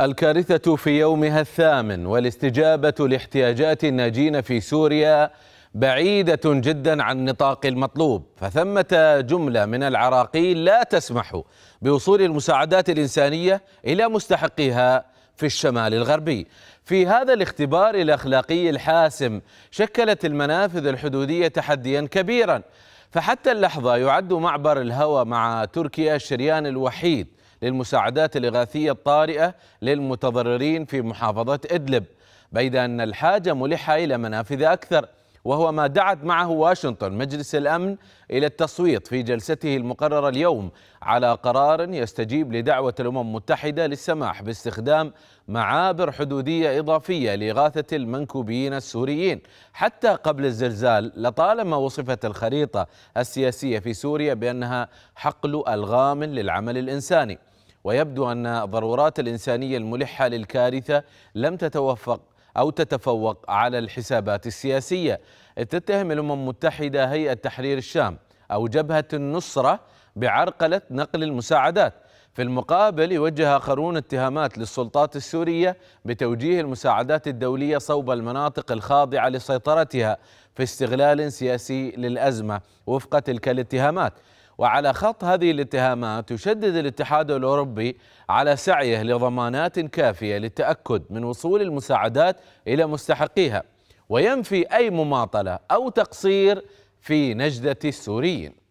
الكارثة في يومها الثامن والاستجابة لاحتياجات الناجين في سوريا بعيدة جدا عن نطاق المطلوب فثمة جملة من العراقيل لا تسمح بوصول المساعدات الإنسانية إلى مستحقيها في الشمال الغربي في هذا الاختبار الأخلاقي الحاسم شكلت المنافذ الحدودية تحديا كبيرا فحتى اللحظة يعد معبر الهوى مع تركيا الشريان الوحيد للمساعدات الإغاثية الطارئة للمتضررين في محافظة إدلب بيد أن الحاجة ملحة إلى منافذ أكثر وهو ما دعت معه واشنطن مجلس الأمن إلى التصويت في جلسته المقررة اليوم على قرار يستجيب لدعوة الأمم المتحدة للسماح باستخدام معابر حدودية إضافية لإغاثة المنكوبين السوريين حتى قبل الزلزال لطالما وصفت الخريطة السياسية في سوريا بأنها حقل ألغام للعمل الإنساني ويبدو أن ضرورات الإنسانية الملحة للكارثة لم تتوفق أو تتفوق على الحسابات السياسية تتهم الأمم المتحدة هيئة تحرير الشام أو جبهة النصرة بعرقلة نقل المساعدات في المقابل يوجه آخرون اتهامات للسلطات السورية بتوجيه المساعدات الدولية صوب المناطق الخاضعة لسيطرتها في استغلال سياسي للأزمة وفق تلك الاتهامات وعلى خط هذه الاتهامات يشدد الاتحاد الاوروبي على سعيه لضمانات كافيه للتاكد من وصول المساعدات الى مستحقيها وينفي اي مماطله او تقصير في نجده السوريين